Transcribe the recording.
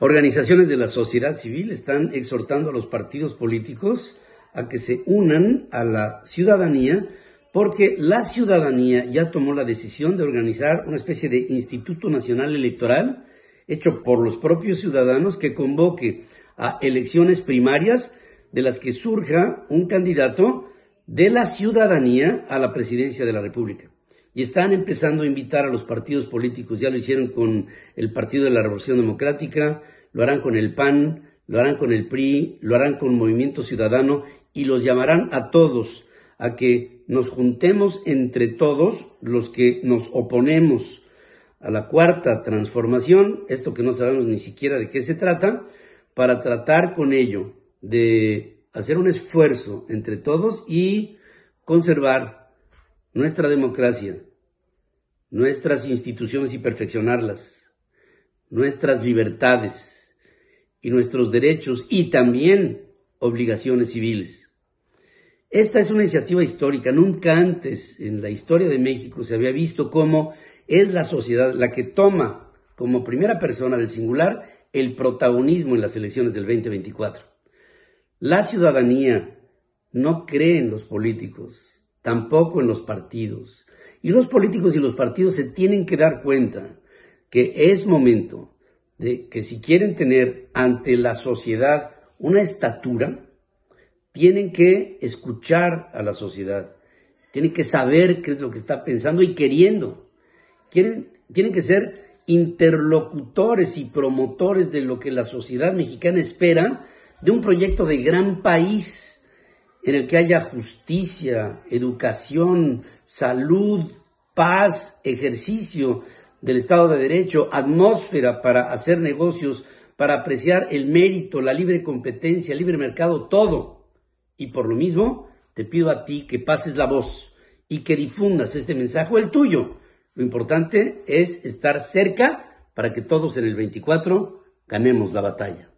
Organizaciones de la sociedad civil están exhortando a los partidos políticos a que se unan a la ciudadanía porque la ciudadanía ya tomó la decisión de organizar una especie de Instituto Nacional Electoral hecho por los propios ciudadanos que convoque a elecciones primarias de las que surja un candidato de la ciudadanía a la presidencia de la República y están empezando a invitar a los partidos políticos. Ya lo hicieron con el Partido de la Revolución Democrática, lo harán con el PAN, lo harán con el PRI, lo harán con Movimiento Ciudadano y los llamarán a todos a que nos juntemos entre todos los que nos oponemos a la cuarta transformación, esto que no sabemos ni siquiera de qué se trata, para tratar con ello de hacer un esfuerzo entre todos y conservar nuestra democracia, nuestras instituciones y perfeccionarlas, nuestras libertades y nuestros derechos y también obligaciones civiles. Esta es una iniciativa histórica. Nunca antes en la historia de México se había visto cómo es la sociedad la que toma como primera persona del singular el protagonismo en las elecciones del 2024. La ciudadanía no cree en los políticos, tampoco en los partidos. Y los políticos y los partidos se tienen que dar cuenta que es momento de que si quieren tener ante la sociedad una estatura, tienen que escuchar a la sociedad, tienen que saber qué es lo que está pensando y queriendo. tienen que ser interlocutores y promotores de lo que la sociedad mexicana espera de un proyecto de gran país en el que haya justicia, educación, salud, paz, ejercicio del Estado de Derecho, atmósfera para hacer negocios, para apreciar el mérito, la libre competencia, libre mercado, todo. Y por lo mismo, te pido a ti que pases la voz y que difundas este mensaje el tuyo. Lo importante es estar cerca para que todos en el 24 ganemos la batalla.